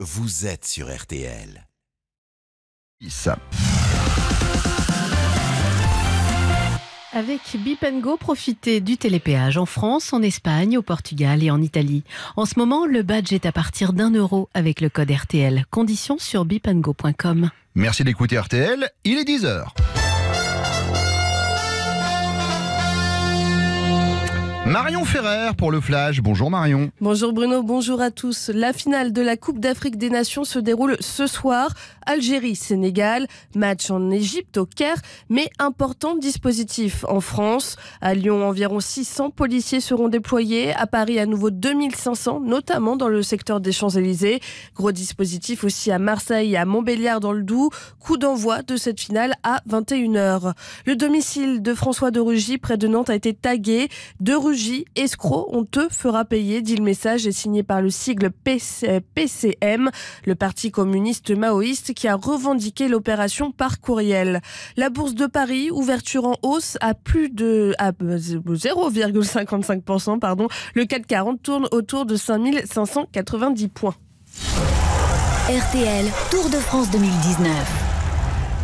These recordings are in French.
Vous êtes sur RTL. Ça. Avec Bipengo, profitez du télépéage en France, en Espagne, au Portugal et en Italie. En ce moment, le badge est à partir d'un euro avec le code RTL. Conditions sur bipengo.com. Merci d'écouter RTL, il est 10h. Marion Ferrer pour le Flash. Bonjour Marion. Bonjour Bruno, bonjour à tous. La finale de la Coupe d'Afrique des Nations se déroule ce soir. Algérie-Sénégal, match en Égypte au Caire, mais important dispositif en France. À Lyon, environ 600 policiers seront déployés. À Paris, à nouveau 2500, notamment dans le secteur des Champs-Élysées. Gros dispositif aussi à Marseille et à Montbéliard dans le Doubs. Coup d'envoi de cette finale à 21h. Le domicile de François de Rugy près de Nantes a été tagué. De J, escroc, on te fera payer, dit le message est signé par le sigle PCM, le parti communiste maoïste qui a revendiqué l'opération par courriel. La bourse de Paris, ouverture en hausse à plus de 0,55%, pardon. Le 40 tourne autour de 5590 points. RTL, Tour de France 2019.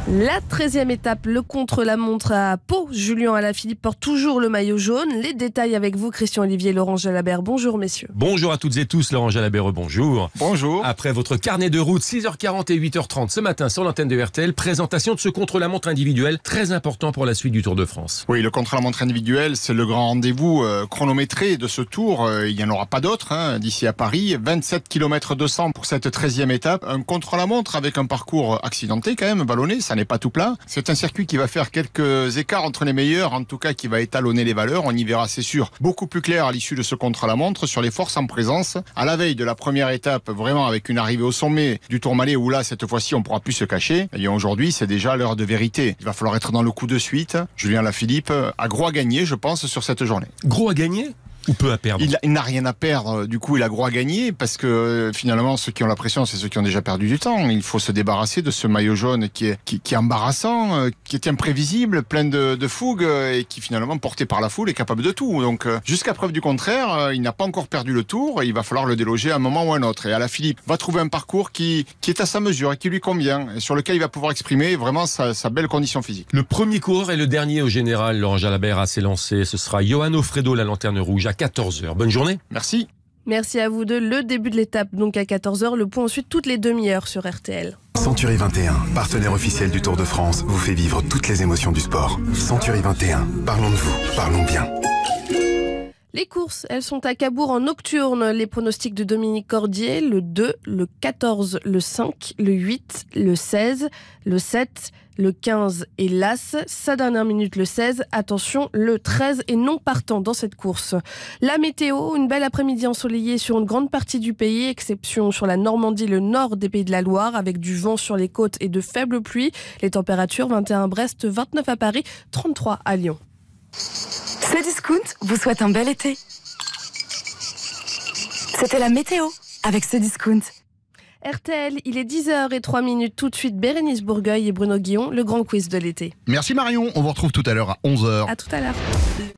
La 13e étape, le contre-la-montre à Pau. Julien Alaphilippe porte toujours le maillot jaune. Les détails avec vous, Christian Olivier, Laurent Jalabert. Bonjour, messieurs. Bonjour à toutes et tous. Laurent Jalabert, bonjour. Bonjour. Après votre carnet de route, 6h40 et 8h30 ce matin sur l'antenne de RTL, présentation de ce contre-la-montre individuel très important pour la suite du Tour de France. Oui, le contre-la-montre individuel, c'est le grand rendez-vous euh, chronométré de ce tour. Euh, il n'y en aura pas d'autre hein, d'ici à Paris. 27 km 200 pour cette 13e étape. Un contre-la-montre avec un parcours accidenté quand même, ballonné ça n'est pas tout plat. C'est un circuit qui va faire quelques écarts entre les meilleurs, en tout cas qui va étalonner les valeurs. On y verra, c'est sûr, beaucoup plus clair à l'issue de ce contre-la-montre sur les forces en présence. À la veille de la première étape, vraiment avec une arrivée au sommet du Tourmalet, où là, cette fois-ci, on pourra plus se cacher. Et aujourd'hui, c'est déjà l'heure de vérité. Il va falloir être dans le coup de suite. Julien Lafilippe euh, a gros à gagner, je pense, sur cette journée. Gros à gagner peu à perdre Il, n'a rien à perdre, du coup il a gros à gagner parce que euh, finalement ceux qui ont la pression c'est ceux qui ont déjà perdu du temps. Il faut se débarrasser de ce maillot jaune qui est, embarrassant, euh, qui est imprévisible, plein de, fougue euh, et qui finalement porté par la foule est capable de tout. Donc jusqu'à preuve du contraire, il n'a pas encore perdu le tour et il va falloir le déloger à un moment ou un autre. Et à la Philippe va trouver un parcours qui, est à sa mesure et qui lui convient et sur lequel il va pouvoir exprimer vraiment sa, belle condition physique. Le premier coureur et le dernier au général, Laurent Jalabert, a s'est lancé. Ce sera Johan Fredo, la lanterne rouge, 14h. Bonne journée. Merci. Merci à vous deux. Le début de l'étape, donc à 14h, le point ensuite toutes les demi-heures sur RTL. Century 21, partenaire officiel du Tour de France, vous fait vivre toutes les émotions du sport. Century 21, parlons de vous, parlons bien. Les courses, elles sont à Cabourg en nocturne. Les pronostics de Dominique Cordier, le 2, le 14, le 5, le 8, le 16, le 7, le 15 et l'As. Sa dernière minute, le 16. Attention, le 13 est non partant dans cette course. La météo, une belle après-midi ensoleillée sur une grande partie du pays, exception sur la Normandie, le nord des pays de la Loire, avec du vent sur les côtes et de faibles pluies. Les températures 21 à Brest, 29 à Paris, 33 à Lyon. Discount, vous souhaite un bel été. C'était la météo avec Discount. RTL, il est 10h et 3 minutes tout de suite. Bérénice Bourgueil et Bruno Guillon, le grand quiz de l'été. Merci Marion, on vous retrouve tout à l'heure à 11h. À tout à l'heure.